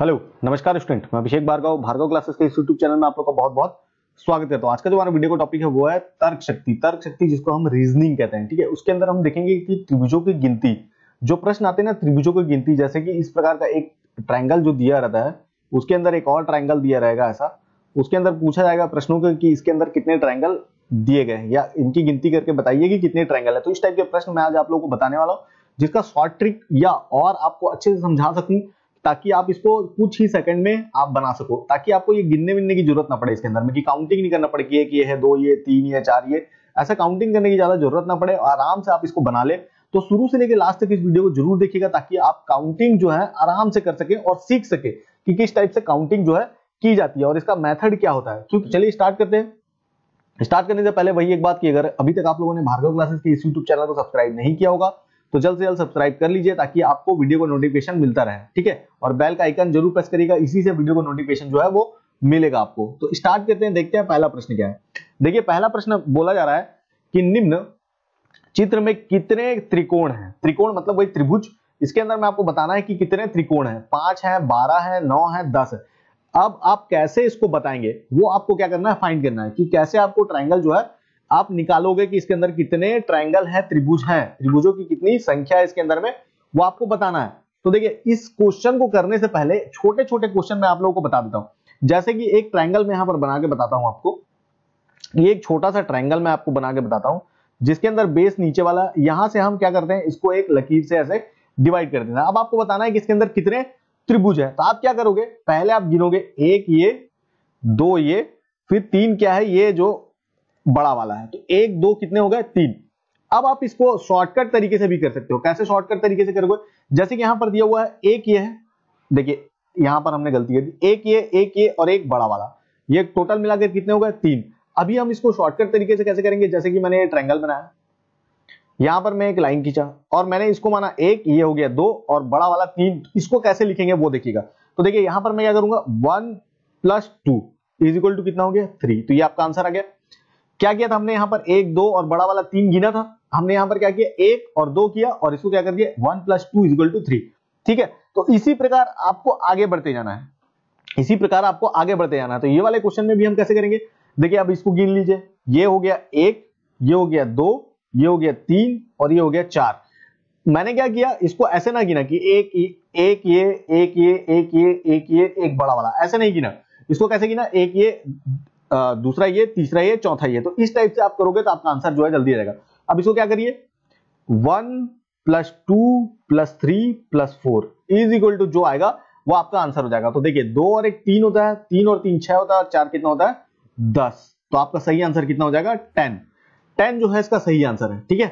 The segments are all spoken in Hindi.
हेलो नमस्कार स्टूडेंट मैं अभिषेक भार्गव भार्गव क्लासेस के यूट्यूब चैनल में आप लोग का बहुत बहुत स्वागत है तो आज का जो हमारा वीडियो का टॉपिक है वो है तर्क शक्ति तर्क शक्ति जिसको हम रीजनिंग कहते हैं ठीक है उसके अंदर हम देखेंगे कि त्रिभुजों की गिनती जो प्रश्न आते हैं ना त्रिभुजों की गिनती जैसे कि इस प्रकार का एक ट्राइंगल जो दिया रहता है उसके अंदर एक और ट्राइंगल दिया रहेगा ऐसा उसके अंदर पूछा जाएगा प्रश्नों के कि इसके अंदर कितने ट्राइंगल दिए गए या इनकी गिनती करके बताइए कि कितने ट्राइंगल है तो इस टाइप के प्रश्न मैं आज आप लोगों को बताने वाला हूँ जिसका शॉर्ट ट्रिक या और आपको अच्छे से समझा सकूँ ताकि आप इसको कुछ ही सेकंड में आप बना सको ताकि आपको ये गिनने विनने की जरूरत ना पड़े इसके अंदर में कि काउंटिंग नहीं करना पड़े कि एक ये है दो ये तीन ये चार ये ऐसा काउंटिंग करने की ज्यादा जरूरत ना पड़े आराम से आप इसको बना ले तो शुरू से लेकर लास्ट तक इस वीडियो को जरूर देखिएगा ताकि आप काउंटिंग जो है आराम से कर सके और सीख सके कि किस टाइप से काउंटिंग जो है की जाती है और इसका मेथड क्या होता है क्योंकि चलिए स्टार्ट करते हैं स्टार्ट करने से पहले वही एक बात की अगर अभी तक आप लोगों ने भार्गव क्लासेस के इस यूट्यूब चैनल को सब्सक्राइब नहीं किया होगा तो जल्द से जल्द सब्सक्राइब कर लीजिए ताकि आपको वीडियो को नोटिफिकेशन मिलता रहे ठीक है और बेल का आइकन जरूर प्रेस करिएगा इसी से वीडियो को नोटिफिकेशन जो है वो मिलेगा आपको तो स्टार्ट करते हैं देखते हैं पहला प्रश्न क्या है देखिए पहला प्रश्न बोला जा रहा है कि निम्न चित्र में कितने त्रिकोण हैं त्रिकोण मतलब वही त्रिभुज इसके अंदर मैं आपको बताना है कि कितने त्रिकोण हैं पांच है बारह है नौ है दस अब आप कैसे इसको बताएंगे वो आपको क्या करना है फाइंड करना है कि कैसे आपको ट्राइंगल जो है आप निकालोगे कि इसके अंदर कितने ट्राइंगल हैं त्रिभुज हैं त्रिभुजों की कितनी संख्या है इसके अंदर में वो आपको बताना है तो देखिए इस क्वेश्चन को करने से पहले छोटे छोटे क्वेश्चन मैं आप लोगों को बता देता हूं जैसे कि एक ट्राइंगल में यहां पर बना के बताता हूं आपको ये एक छोटा सा ट्राइंगल मैं आपको बना के बताता हूं जिसके अंदर बेस नीचे वाला यहां से हम क्या करते हैं इसको एक लकीर से ऐसे डिवाइड कर देना अब आपको बताना है कि इसके अंदर कितने त्रिभुज है तो आप क्या करोगे पहले आप गिनोगे एक ये दो ये फिर तीन क्या है ये जो बड़ा वाला है तो एक दो कितने हो गए तीन अब आप इसको शॉर्टकट तरीके से भी कर सकते हो कैसे शॉर्टकट तरीके से करोगे जैसे कि यहां पर दिया हुआ है एक ये है देखिए यहां पर हमने गलती कर दी एक ये एक ये और एक बड़ा वाला ये टोटल मिलाकर कितने हो गए तीन अभी हम इसको शॉर्टकट तरीके से कैसे करेंगे जैसे कि मैंने ट्रायंगल बनाया यहां पर मैं एक लाइन खींचा और मैंने इसको माना एक ये हो गया दो और बड़ा वाला तीन इसको कैसे लिखेंगे वो देखिएगा तो देखिए यहां पर मैं क्या करूंगा one plus two is equal to कितना हो गया थ्री तो ये आपका आंसर आ गया क्या किया था हमने यहाँ पर एक दो और बड़ा वाला तीन गिना था हमने यहाँ पर क्या किया एक और दो किया और इसको क्या कर दिया one plus two equal to three ठीक है तो इसी प्रकार आपको आगे बढ़ते जाना है इसी प्रकार आपको आगे बढ़ते जाना है तो ये वाले क्वेश्चन में भी हम कैसे करेंगे देखिए आप इसको गिन लीजिए ये हो गया एक ये हो गया दो ये हो गया तीन और ये हो गया चार मैंने क्या किया इसको ऐसे ना गिना कि एक एक ये एक ये एक ये एक ये एक बड़ा वाला ऐसे नहीं गिना इसको कैसे गिना एक ये दूसरा ये तीसरा ये चौथा ये तो इस टाइप से आप करोगे तो आपका आंसर जो है जल्दी आएगा अब इसको क्या करिए one plus two plus three plus four is equal to जो आएगा वो आपका आंसर हो जाएगा तो देखिए दो और एक तीन होता है तीन और तीन छह होता है चार कितना होता है दस तो आपका सही आंसर कितना हो जाएगा टेन टेन जो है इसका सही आंसर है ठीक है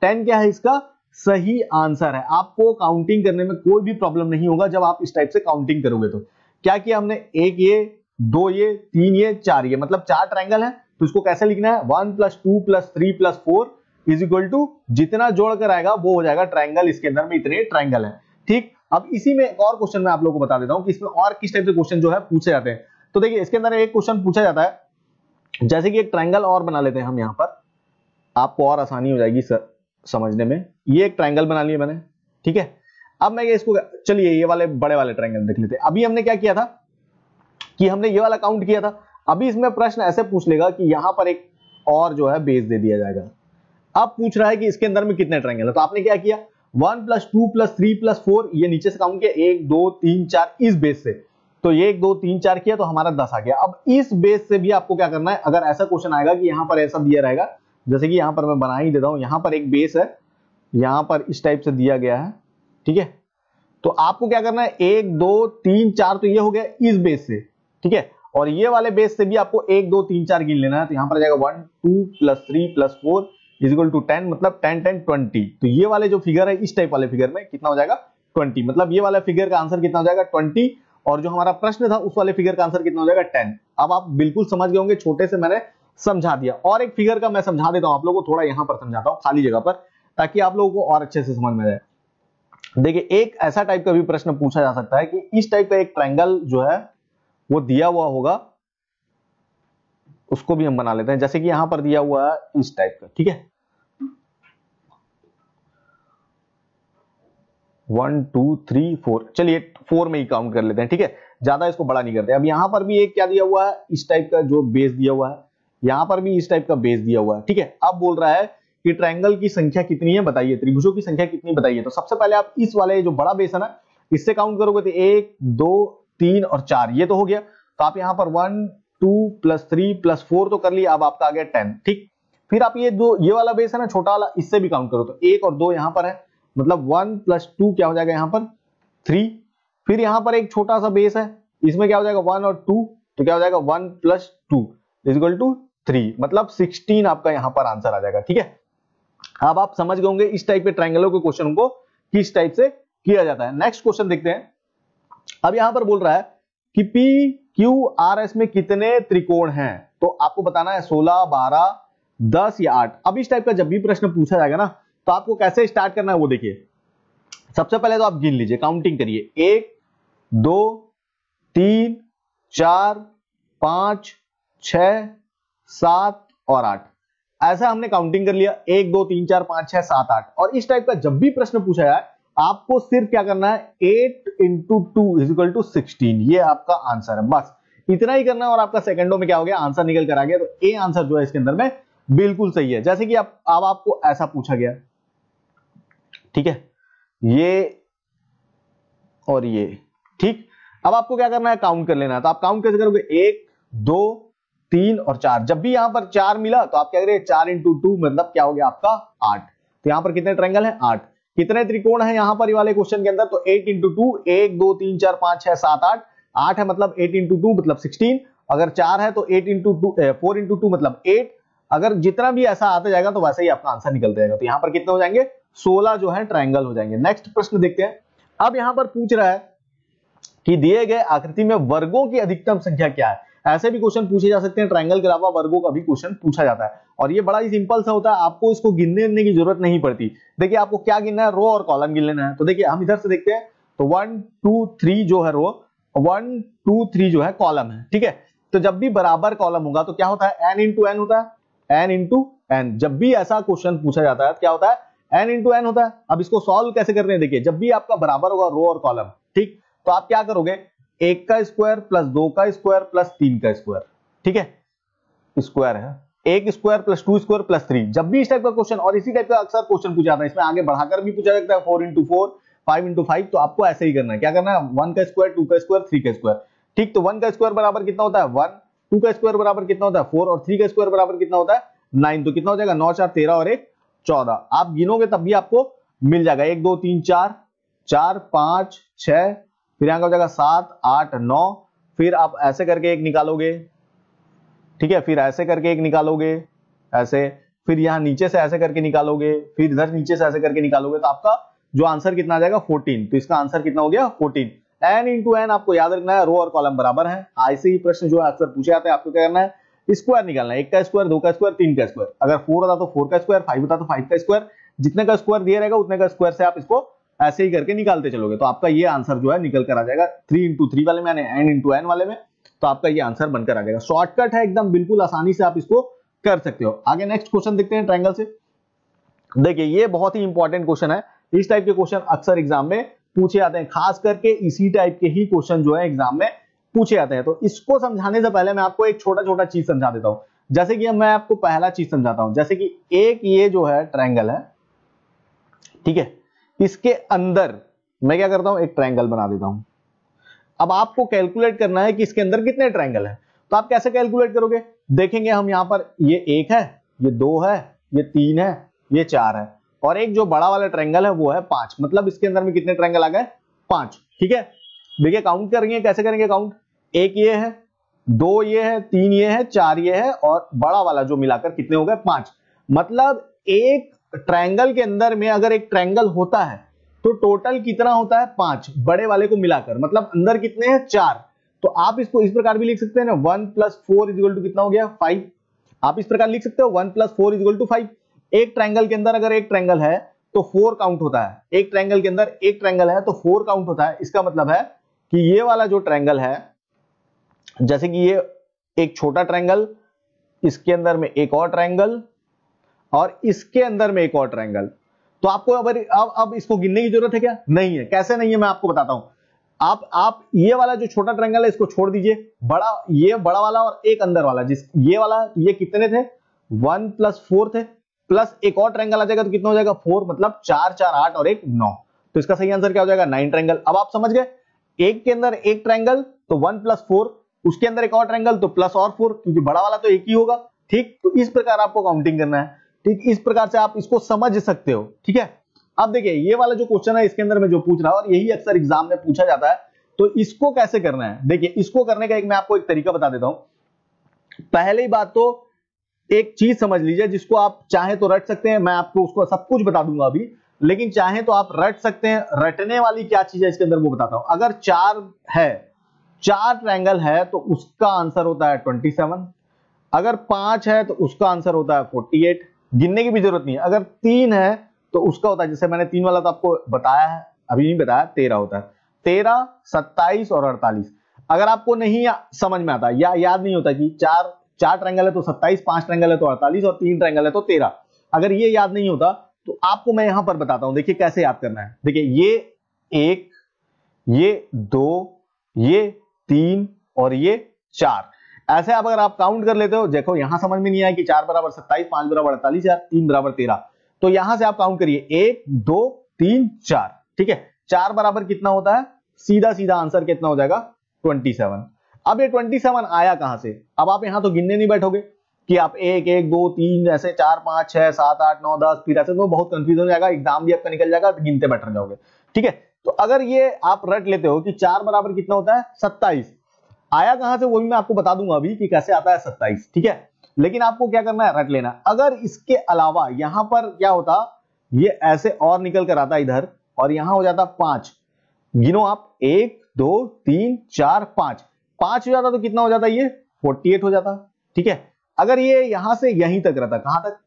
टेन क्या है इसका सही आंसर है आपको काउंटिंग करने में कोई भी प्रॉब्लम नहीं होगा जब आप इस टाइप से काउंटिंग करोगे तो क्या किया हमने एक ये दो ये तीन ये चार ये मतलब चार ट्राइंगल है तो इसको कैसे लिखना है one plus two plus three plus four is equal to जितना जोड़कर आएगा वो हो जाएगा ट्राइंगल इसके अंदर में इतने ट्राइंगल है ठीक अब इसी में एक और क्वेश्चन मैं आप लोगों को बता देता हूं कि इसमें और किस टाइप के क्वेश्चन जो है पूछे जाते हैं तो देखिए इसके अंदर एक क्वेश्चन पूछा जाता है जैसे कि एक ट्राइंगल और बना लेते हैं हम यहाँ पर आपको और आसानी हो जाएगी सर समझने में ये एक ट्राइंगल बना लिया मैंने ठीक है अब मैं ये इसको चलिए ये वाले बड़े वाले ट्राइंगल देख लेते हैं अभी हमने क्या किया था कि हमने ये वाला काउंट किया था अभी इसमें प्रश्न ऐसे पूछ लेगा कि यहां पर एक और जो है बेस दे दिया जाएगा अब पूछ रहा है कि इसके अंदर में कितने ट्राइंगल है तो आपने क्या किया one plus two plus three plus four ये नीचे से काउंट किया एक दो तीन चार इस बेस से तो ये एक दो तीन चार किया तो हमारा दस आ गया अब इस बेस से भी आपको क्या करना है अगर ऐसा क्वेश्चन आएगा कि यहाँ पर ऐसा दिया रहेगा जैसे कि यहाँ पर मैं बना ही देता हूँ यहाँ पर एक बेस है यहां पर इस टाइप से दिया गया है ठीक है तो आपको क्या करना है एक दो तीन चार तो ये हो गया इस बेस से ठीक है और ये वाले बेस से भी आपको एक दो तीन चार गिन लेना है तो यहां पर जाएगा one two plus three plus four is equal to ten मतलब टेन टेन ट्वेंटी तो ये वाले जो फिगर है इस टाइप वाले फिगर में कितना हो जाएगा ट्वेंटी मतलब ये वाला फिगर का आंसर कितना हो जाएगा ट्वेंटी और जो हमारा प्रश्न था उस वाले फिगर का आंसर कितना हो जाएगा टेन अब आप बिल्कुल समझ गए होंगे छोटे से मैंने समझा दिया और एक फिगर का मैं समझा देता हूँ आप लोगों को थोड़ा यहाँ पर समझाता हूँ खाली जगह पर ताकि आप लोगों को और अच्छे से समझ में जाए देखिए एक ऐसा टाइप का भी प्रश्न पूछा जा सकता है कि इस टाइप का एक ट्रायंगल जो है वो दिया हुआ होगा उसको भी हम बना लेते हैं जैसे कि यहां पर दिया हुआ है इस टाइप का ठीक है वन टू थ्री फोर चलिए फोर में ही काउंट कर लेते हैं ठीक है ज्यादा इसको बड़ा नहीं करते अब यहां पर भी एक क्या दिया हुआ है इस टाइप का जो बेस दिया हुआ है यहां पर भी इस टाइप का बेस दिया हुआ है ठीक है अब बोल रहा है कि ट्रायंगल की संख्या कितनी है बताइए त्रिभुजों की संख्या कितनी बताइए तो सबसे पहले आप इस वाले जो बड़ा बेस है ना इससे काउंट करोगे तो एक दो तीन और चार ये तो हो गया तो आप यहां पर one two plus three plus four तो कर लिए अब आपका आ गया टेन ठीक फिर आप ये दो ये वाला बेस है ना छोटा वाला इससे भी काउंट करो तो एक और दो यहां पर है मतलब वन प्लस टू क्या हो जाएगा यहां पर थ्री फिर यहां पर एक छोटा सा बेस है इसमें क्या हो जाएगा वन और टू तो क्या हो जाएगा one plus two equal to three मतलब सिक्सटीन आपका यहां पर आंसर आ जाएगा ठीक है अब आप समझ गए होंगे इस टाइप के ट्राइंगलों के क्वेश्चन को किस टाइप से किया जाता है नेक्स्ट क्वेश्चन देखते हैं अब यहां पर बोल रहा है कि पी क्यू आर एस में कितने त्रिकोण हैं तो आपको बताना है सोलह बारह दस या आठ अब इस टाइप का जब भी प्रश्न पूछा जाएगा ना तो आपको कैसे स्टार्ट करना है वो देखिए सबसे पहले तो आप गिन लीजिए काउंटिंग करिए एक दो तीन चार पांच छ सात और आठ ऐसा हमने काउंटिंग कर लिया एक दो तीन चार पांच छह सात आठ और इस टाइप का जब भी प्रश्न पूछा जाए आपको सिर्फ क्या करना है eight into two is equal to sixteen ये आपका आंसर है बस इतना ही करना है और आपका सेकंडो में क्या हो गया आंसर निकल कर आ गया तो ए आंसर जो है इसके अंदर में बिल्कुल सही है जैसे कि आप अब आपको ऐसा पूछा गया ठीक है ये और ये ठीक अब आपको क्या करना है काउंट कर लेना है तो आप काउंट कैसे करोगे एक दो तीन और चार जब भी यहां पर चार मिला तो आप क्या करिए चार इंटू टू मतलब क्या हो गया आपका आठ तो यहां पर कितने ट्रायंगल है आठ कितने त्रिकोण है यहां पर वाले क्वेश्चन के अंदर तो एट इंटू टू एक दो तीन चार पांच छह सात आठ आठ है मतलब एट इंटू टू मतलब सिक्सटीन अगर चार है तो eight into two four into two मतलब एट अगर जितना भी ऐसा आता जाएगा तो वैसे ही आपका आंसर निकलता जाएगा तो यहां पर कितने हो जाएंगे सोलह जो है ट्राइंगल हो जाएंगे नेक्स्ट प्रश्न देखते हैं अब यहां पर पूछ रहा है कि दिए गए आकृति में वर्गों की अधिकतम संख्या क्या है ऐसे भी क्वेश्चन पूछे जा सकते हैं ट्राइंगल के अलावा वर्गों का भी क्वेश्चन पूछा जाता है और ये बड़ा ही सिंपल सा होता है आपको इसको गिनने गिनने की जरूरत नहीं पड़ती देखिए आपको क्या गिनना है रो और कॉलम गिन लेना है तो देखिए हम इधर से देखते हैं तो वन टू थ्री जो है रो वन टू थ्री जो है कॉलम है ठीक है तो जब भी बराबर कॉलम होगा तो क्या होता है एन इंटू एन होता है एन इंटू एन जब भी ऐसा क्वेश्चन पूछा जाता है तो क्या होता है एन इंटू एन होता है अब इसको सॉल्व कैसे करते हैं देखिए जब भी आपका बराबर होगा रो और कॉलम ठीक तो आप क्या करोगे एक का स्क्वायर प्लस दो का स्क्वायर प्लस तीन का स्क्वायर ठीक है स्क्वायर है हाँ। एक square plus two square plus three जब भी इस टाइप का क्वेश्चन और इसी टाइप का अक्सर क्वेश्चन पूछा जाता है इसमें आगे बढ़ाकर भी पूछा जाता है four into four five into five तो आपको ऐसे ही करना है क्या करना है वन का स्क्वायर टू का स्क्वायर थ्री का स्क्वायर ठीक तो वन का स्क्वायर बराबर कितना होता है वन टू का स्क्वायर बराबर कितना होता है फोर और थ्री का स्क्वायर बराबर कितना होता है नाइन तो कितना हो जाएगा नौ चार तेरह और एक चौदह आप गिनोगे तब भी आपको मिल जाएगा एक दो तीन चार चार पांच छह फिर यहां का हो जाएगा सात आठ नौ फिर आप ऐसे करके एक निकालोगे ठीक है फिर ऐसे करके एक निकालोगे ऐसे फिर यहाँ नीचे से ऐसे करके निकालोगे फिर इधर नीचे से ऐसे करके निकालोगे तो आपका जो आंसर कितना आ जाएगा फोर्टीन तो इसका आंसर कितना हो गया फोर्टीन एन इंटू एन आपको याद रखना है रो और कॉलम बराबर है ऐसे ही प्रश्न जो है अक्सर पूछे जाते हैं आपको क्या करना है स्क्वायर निकालना है एक का स्क्वायर दो का स्क्वायर तीन का स्क्वायर अगर फोर होता तो फोर का स्क्वायर फाइव होता तो फाइव का स्क्वायर जितने का स्क्वायर दिया रहेगा उतने का स्क्वायर से आप इसको ऐसे ही करके निकालते चलोगे तो आपका ये आंसर जो है निकल कर आ जाएगा थ्री इंटू थ्री वाले में एन इंटू एन वाले में तो आपका ये आंसर बनकर आ जाएगा शॉर्टकट है एकदम बिल्कुल आसानी से आप इसको कर सकते हो आगे नेक्स्ट क्वेश्चन देखते हैं ट्रायंगल से देखिए ये बहुत ही इंपॉर्टेंट क्वेश्चन है इस टाइप के क्वेश्चन अक्सर एग्जाम में पूछे जाते हैं खास करके इसी टाइप के ही क्वेश्चन जो है एग्जाम में पूछे जाते हैं तो इसको समझाने से पहले मैं आपको एक छोटा छोटा चीज समझा देता हूं जैसे कि मैं आपको पहला चीज समझाता हूं जैसे कि एक ये जो है ट्रैंगल है ठीक है इसके अंदर मैं क्या करता हूं एक ट्रायंगल बना देता हूं अब आपको कैलकुलेट करना है कि इसके अंदर कितने ट्रायंगल हैं तो आप कैसे कैलकुलेट करोगे देखेंगे हम यहां पर ये एक है ये दो है ये तीन है ये चार है और एक जो बड़ा वाला ट्रायंगल है वो है पांच मतलब इसके अंदर में कितने ट्रायंगल आ गए पांच ठीक है देखिए काउंट करेंगे कैसे करेंगे काउंट एक ये है दो ये है तीन ये है चार ये है और बड़ा वाला जो मिलाकर कितने हो गए पांच मतलब एक ट्रायंगल के अंदर में अगर एक ट्रायंगल होता है तो टोटल कितना होता है पांच बड़े वाले को मिलाकर मतलब अंदर कितने हैं चार तो आप इसको इस प्रकार भी लिख सकते हैं ना one plus four equal to कितना हो गया फाइव आप इस प्रकार लिख सकते हो one plus four equal to five एक ट्रायंगल के अंदर अगर एक ट्रायंगल है तो फोर काउंट होता है एक ट्रायंगल के अंदर एक ट्रायंगल है तो फोर काउंट होता है इसका मतलब है कि ये वाला जो ट्रायंगल है जैसे कि ये एक छोटा ट्रायंगल इसके अंदर में एक और ट्रायंगल और इसके अंदर में एक और ट्रायंगल तो आपको अब अब अब इसको गिनने की जरूरत है क्या नहीं है कैसे नहीं है मैं आपको बताता हूं आप आप ये वाला जो छोटा ट्रायंगल है इसको छोड़ दीजिए बड़ा ये बड़ा वाला और एक अंदर वाला जिस ये वाला ये कितने थे वन प्लस फोर थे प्लस एक और ट्रायंगल आ जाएगा तो कितना हो जाएगा फोर मतलब चार चार आठ और एक नौ तो इसका सही आंसर क्या हो जाएगा नाइन ट्रायंगल अब आप समझ गए एक के अंदर एक ट्रायंगल तो वन प्लस फोर उसके अंदर एक और ट्रायंगल तो प्लस और फोर क्योंकि बड़ा वाला तो एक ही होगा ठीक तो इस प्रकार आपको काउंटिंग करना है ठीक इस प्रकार से आप इसको समझ सकते हो ठीक है अब देखिए ये वाला जो क्वेश्चन है इसके अंदर में जो पूछ रहा हूं और यही अक्सर एग्जाम में पूछा जाता है तो इसको कैसे करना है देखिए इसको करने का एक मैं आपको एक तरीका बता देता हूं पहली बात तो एक चीज समझ लीजिए जिसको आप चाहे तो रट सकते हैं मैं आपको उसको सब कुछ बता दूंगा अभी लेकिन चाहे तो आप रट सकते हैं रटने वाली क्या चीज है इसके अंदर वो बताता हूं अगर चार है चार ट्रैंगल है तो उसका आंसर होता है ट्वेंटी अगर पांच है तो उसका आंसर होता है फोर्टी गिनने की भी जरूरत नहीं है अगर तीन है तो उसका होता है जैसे मैंने तीन वाला तो आपको बताया है अभी नहीं बताया तेरह होता है तेरह सत्ताईस और अड़तालीस अगर आपको नहीं समझ में आता या याद नहीं होता कि चार चार ट्रैंगल है तो सत्ताईस पांच ट्रैंगल है तो अड़तालीस और तीन ट्रैंगल है तो तेरह अगर ये याद नहीं होता तो आपको मैं यहां पर बताता हूं देखिए कैसे याद करना है देखिए ये एक ये दो ये तीन और ये चार ऐसे आप अगर आप काउंट कर लेते हो देखो यहां समझ में नहीं आया कि चार बराबर सत्ताईस पांच बराबर अड़तालीस या तीन बराबर तेरह तो यहां से आप काउंट करिए एक दो तीन चार ठीक है चार बराबर कितना होता है सीधा सीधा आंसर कितना हो जाएगा ट्वेंटी सेवन अब ये ट्वेंटी सेवन आया कहां से अब आप यहां तो गिनने नहीं बैठोगे कि आप एक एक दो तीन ऐसे चार पांच छह सात आठ नौ दस फिर ऐसे तो बहुत कंफ्यूज हो जाएगा एग्जाम भी आपका निकल जाएगा गिनते बैठ जाओगे ठीक है तो अगर ये आप रट लेते हो कि चार बराबर कितना होता है सत्ताईस आया कहां से वो भी मैं आपको बता दूंगा अभी कि कैसे आता है सत्ताईस ठीक है लेकिन आपको क्या करना है रट लेना अगर इसके अलावा यहां पर क्या होता ये ऐसे और निकल कर आता इधर और यहां हो जाता पांच गिनो आप एक दो तीन चार पांच पांच हो जाता तो कितना हो जाता ये फोर्टी एट हो जाता ठीक है अगर ये यहां से यहीं तक रहता कहां तक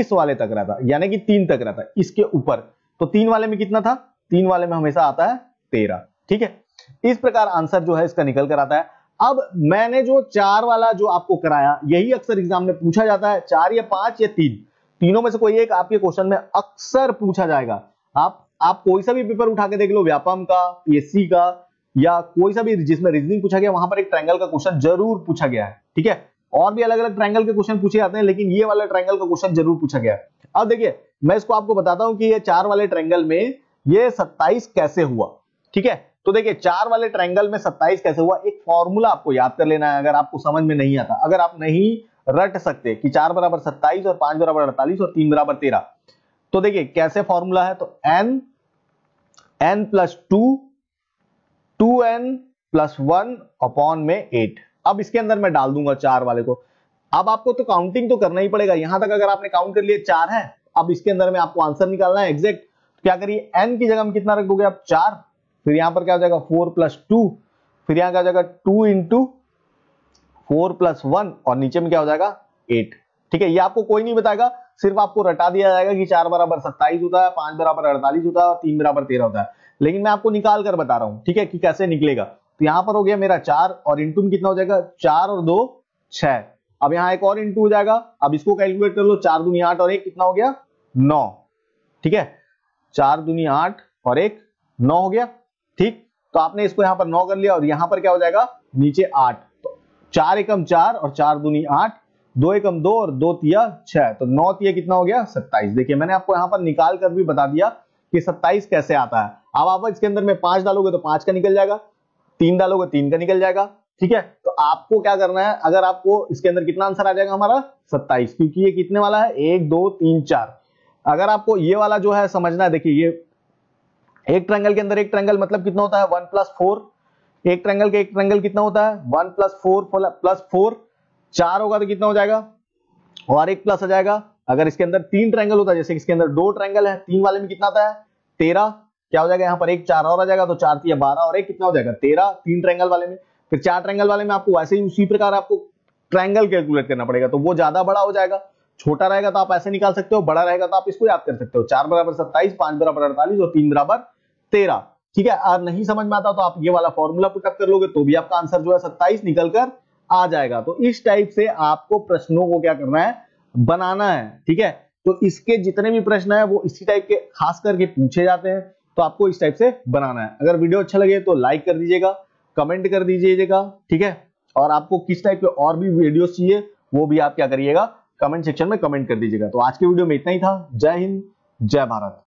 इस वाले तक रहता यानी कि तीन तक रहता इसके ऊपर तो तीन वाले में कितना था तीन वाले में हमेशा आता है तेरह ठीक है इस प्रकार आंसर जो है इसका निकल कर आता है अब मैंने जो चार वाला जो आपको कराया यही अक्सर एग्जाम में पूछा जाता है चार या पांच या तीन तीनों में से कोई एक आपके क्वेश्चन में अक्सर पूछा जाएगा आप आप कोई सा भी पेपर उठा के देख लो व्यापम का पीएससी का या कोई सा भी जिसमें रीजनिंग पूछा गया वहां पर एक ट्रायंगल का क्वेश्चन जरूर पूछा गया है ठीक है और भी अलग अलग ट्रायंगल के क्वेश्चन पूछे जाते हैं लेकिन ये वाला ट्रायंगल का क्वेश्चन जरूर पूछा गया है अब देखिए मैं इसको आपको बताता हूं कि ये चार वाले ट्रायंगल में ये 27 कैसे हुआ ठीक है तो देखिए चार वाले ट्रायंगल में 27 कैसे हुआ एक फॉर्मूला आपको याद कर लेना है अगर आपको समझ में नहीं आता अगर आप नहीं रट सकते कि चार बराबर सत्ताईस और पांच बराबर अड़तालीस और तीन बराबर तेरह तो देखिए कैसे फॉर्मूला है तो n n plus two two n plus one upon में एट अब इसके अंदर मैं डाल दूंगा चार वाले को अब आपको तो काउंटिंग तो करना ही पड़ेगा यहां तक अगर आपने काउंट कर लिए चार है अब इसके अंदर में आपको आंसर निकालना है एग्जैक्ट क्या करिए एन की जगह में कितना रखोगे आप चार फिर यहां पर क्या हो जाएगा फोर प्लस टू फिर यहां क्या हो जाएगा two into four plus one और नीचे में क्या हो जाएगा एट ठीक है ये आपको कोई नहीं बताएगा सिर्फ आपको रटा दिया जाएगा कि चार बराबर सत्ताईस होता है पांच बराबर अड़तालीस होता है और तीन बराबर तेरह होता है लेकिन मैं आपको निकाल कर बता रहा हूं ठीक है कि कैसे निकलेगा तो यहां पर हो गया मेरा चार और इंटू में कितना हो जाएगा चार और दो छह अब यहां एक और इंटू हो जाएगा अब इसको कैलकुलेट कर लो चार दुनी आठ और एक कितना हो गया नौ ठीक है चार दुनी आठ और एक नौ हो गया ठीक तो आपने इसको यहां पर नौ कर लिया और यहां पर क्या हो जाएगा नीचे आठ तो चार एकम चार और चार दूनी आठ दो एकम दो और दो तिया छह तो नौ तिया कितना हो गया सत्ताईस देखिए मैंने आपको यहां पर निकाल कर भी बता दिया कि सत्ताईस कैसे आता है अब आप इसके अंदर में पांच डालोगे तो पांच का निकल जाएगा तीन डालोगे तीन का निकल जाएगा ठीक है तो आपको क्या करना है अगर आपको इसके अंदर कितना आंसर आ जाएगा हमारा सत्ताईस क्योंकि ये कितने वाला है एक दो तीन चार अगर आपको ये वाला जो है समझना है देखिए ये एक ट्रैंगल के अंदर एक ट्रैंगल मतलब कितना होता है वन प्लस फोर एक ट्रैंगल का एक ट्रैंगल कितना होता है one plus four plus four चार होगा तो कितना हो जाएगा और एक प्लस आ जाएगा अगर इसके अंदर तीन ट्रैंगल होता है जैसे इसके अंदर दो ट्रैंगल है तीन वाले में कितना आता है तेरह क्या हो जाएगा यहाँ पर एक चार और आ जाएगा तो चार तीन बारह और एक कितना हो जाएगा तेरह तीन ट्रैंगल वाले में फिर चार ट्रैंगल वाले में आपको वैसे ही उसी प्रकार आपको ट्रैंगल कैलकुलेट करना पड़ेगा तो वो ज्यादा बड़ा हो जाएगा छोटा रहेगा तो आप ऐसे निकाल सकते हो बड़ा रहेगा तो आप इसको याद कर सकते हो चार बराबर सत्ताईस पांच बराबर अड़तालीस और तीन बराबर तेरह ठीक है और नहीं समझ में आता तो आप ये वाला फॉर्मूला पुटअप कर लोगे तो भी आपका आंसर जो है सत्ताईस निकलकर आ जाएगा तो इस टाइप से आपको प्रश्नों को क्या करना है बनाना है ठीक है तो इसके जितने भी प्रश्न है वो इसी टाइप के खास करके पूछे जाते हैं तो आपको इस टाइप से बनाना है अगर वीडियो अच्छा लगे तो लाइक कर दीजिएगा कमेंट कर दीजिएगा ठीक है और आपको किस टाइप के और भी वीडियो चाहिए वो भी आप क्या करिएगा कमेंट सेक्शन में कमेंट कर दीजिएगा तो आज के वीडियो में इतना ही था जय हिंद जय भारत